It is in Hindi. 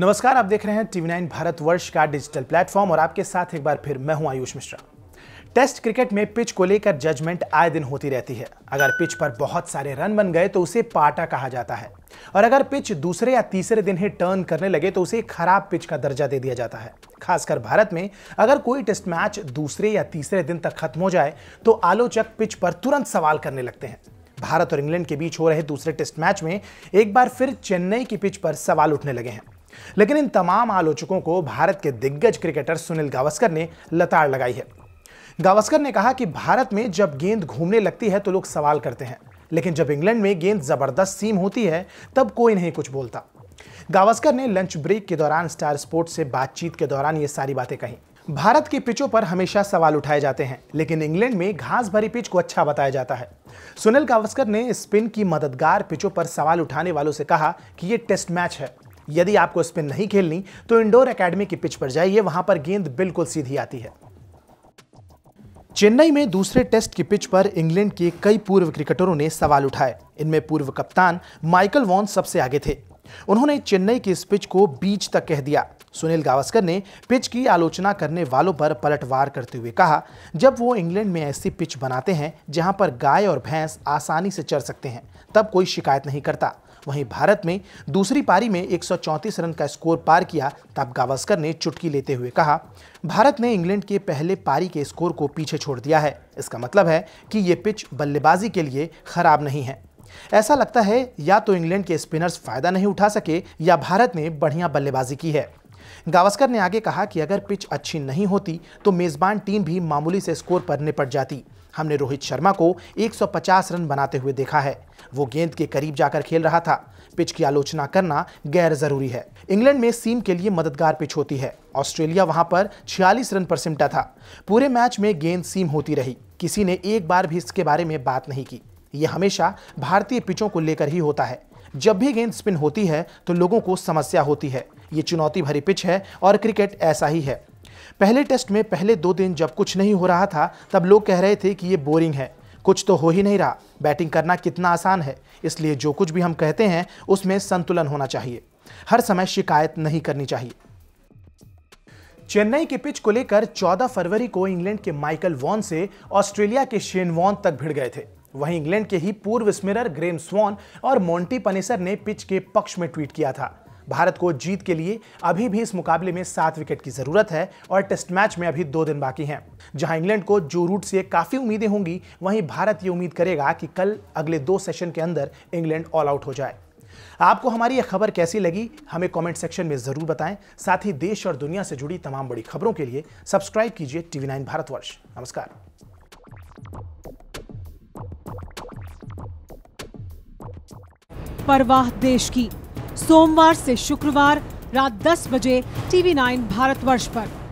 नमस्कार आप देख रहे हैं टीवी नाइन भारत वर्ष का डिजिटल प्लेटफॉर्म और आपके साथ एक बार फिर मैं हूं आयुष मिश्रा टेस्ट क्रिकेट में पिच को लेकर जजमेंट आए दिन होती रहती है अगर पिच पर बहुत सारे रन बन गए तो उसे पाटा कहा जाता है और अगर पिच दूसरे या तीसरे दिन ही टर्न करने लगे तो उसे खराब पिच का दर्जा दे दिया जाता है खासकर भारत में अगर कोई टेस्ट मैच दूसरे या तीसरे दिन तक खत्म हो जाए तो आलोचक पिच पर तुरंत सवाल करने लगते हैं भारत और इंग्लैंड के बीच हो रहे दूसरे टेस्ट मैच में एक बार फिर चेन्नई की पिच पर सवाल उठने लगे हैं लेकिन इन तमाम आलोचकों को भारत के दिग्गज क्रिकेटर सुनील गावस्कर ने लताड़ लगाई है गावस्कर ने कहा कि भारत में जब गेंद घूमने लगती है तो लोग सवाल करते हैं लेकिन जब इंग्लैंड में गेंद जबरदस्त सीम होती है तब कोई नहीं कुछ बोलता गावस्कर ने लंच ब्रेक के दौरान स्टार स्पोर्ट से बातचीत के दौरान ये सारी बातें कही भारत की पिचों पर हमेशा सवाल उठाए जाते हैं लेकिन इंग्लैंड में घास भरी पिच को अच्छा बताया जाता है सुनील गावस्कर ने स्पिन की मददगार पिचों पर सवाल उठाने वालों से कहा कि ये टेस्ट मैच है यदि आपको स्पिन नहीं खेलनी तो इंडोर अकेडमी की पिच पर जाइए वहां पर गेंद बिल्कुल सीधी आती है चेन्नई में दूसरे टेस्ट की पिच पर इंग्लैंड के कई पूर्व क्रिकेटरों ने सवाल उठाए इनमें पूर्व कप्तान माइकल वॉन सबसे आगे थे उन्होंने चेन्नई की इस पिच को बीच तक कह दिया सुनील गावस्कर ने पिच की आलोचना करने वालों पर पलटवार करते हुए कहा जब वो इंग्लैंड में ऐसी पिच बनाते हैं जहां पर गाय और भैंस आसानी से चढ़ सकते हैं तब कोई शिकायत नहीं करता वहीं भारत में दूसरी पारी में 134 रन का स्कोर पार किया तब गावस्कर ने चुटकी लेते हुए कहा भारत ने इंग्लैंड के पहले पारी के स्कोर को पीछे छोड़ दिया है इसका मतलब है कि ये पिच बल्लेबाजी के लिए खराब नहीं है ऐसा लगता है या तो इंग्लैंड के स्पिनर्स फायदा नहीं उठा सके या भारत ने बढ़िया बल्लेबाजी की है गावस्कर ने आगे कहा कि अगर पिच अच्छी नहीं होती तो मेजबान टीम भी मामूली से स्कोर पर निपट जाती हमने रोहित शर्मा को 150 रन बनाते हुए देखा है वो गेंद के करीब जाकर खेल रहा था पिच की आलोचना करना गैर जरूरी है इंग्लैंड में सीम के लिए मददगार पिच होती है ऑस्ट्रेलिया वहां पर 46 रन पर सिमटा था पूरे मैच में गेंद सीम होती रही किसी ने एक बार भी इसके बारे में बात नहीं की ये हमेशा भारतीय पिचों को लेकर ही होता है जब भी गेंद स्पिन होती है तो लोगों को समस्या होती है ये चुनौती भरी पिच है और क्रिकेट ऐसा ही है पहले टेस्ट में पहले दो दिन जब कुछ नहीं हो रहा था तब लोग कह रहे थे कि ये बोरिंग है कुछ तो हो ही नहीं रहा बैटिंग करना कितना आसान है इसलिए जो कुछ भी हम कहते हैं उसमें संतुलन होना चाहिए हर समय शिकायत नहीं करनी चाहिए चेन्नई के पिच को लेकर 14 फरवरी को इंग्लैंड के माइकल वॉन से ऑस्ट्रेलिया के शेन वॉन तक भिड़ गए थे वहीं इंग्लैंड के ही पूर्व स्पिनर ग्रेम स्वॉन और मोंटी पनेसर ने पिच के पक्ष में ट्वीट किया था भारत को जीत के लिए अभी भी इस मुकाबले में सात विकेट की जरूरत है और टेस्ट मैच में अभी दो दिन बाकी हैं जहां इंग्लैंड को जो रूट से काफी उम्मीदें होंगी वहीं भारत ये उम्मीद करेगा कि कल अगले दो सेशन के अंदर इंग्लैंड ऑल आउट हो जाए आपको हमारी यह खबर कैसी लगी हमें कमेंट सेक्शन में जरूर बताएं साथ ही देश और दुनिया से जुड़ी तमाम बड़ी खबरों के लिए सब्सक्राइब कीजिए टीवी नाइन भारतवर्ष नमस्कार परवाह देश की सोमवार से शुक्रवार रात 10 बजे टीवी 9 भारतवर्ष पर